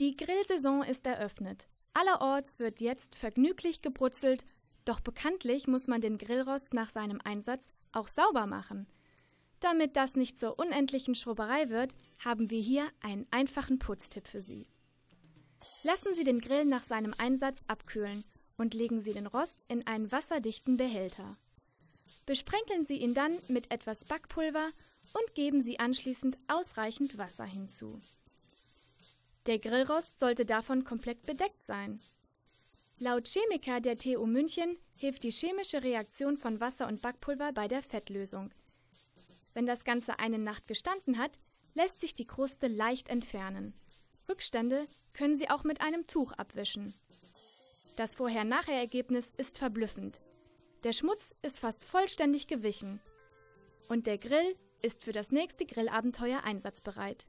Die Grillsaison ist eröffnet. Allerorts wird jetzt vergnüglich gebrutzelt, doch bekanntlich muss man den Grillrost nach seinem Einsatz auch sauber machen. Damit das nicht zur unendlichen Schrubberei wird, haben wir hier einen einfachen Putztipp für Sie. Lassen Sie den Grill nach seinem Einsatz abkühlen und legen Sie den Rost in einen wasserdichten Behälter. Besprenkeln Sie ihn dann mit etwas Backpulver und geben Sie anschließend ausreichend Wasser hinzu. Der Grillrost sollte davon komplett bedeckt sein. Laut Chemiker der TU München hilft die chemische Reaktion von Wasser und Backpulver bei der Fettlösung. Wenn das Ganze eine Nacht gestanden hat, lässt sich die Kruste leicht entfernen. Rückstände können Sie auch mit einem Tuch abwischen. Das Vorher-Nachher-Ergebnis ist verblüffend. Der Schmutz ist fast vollständig gewichen. Und der Grill ist für das nächste Grillabenteuer einsatzbereit.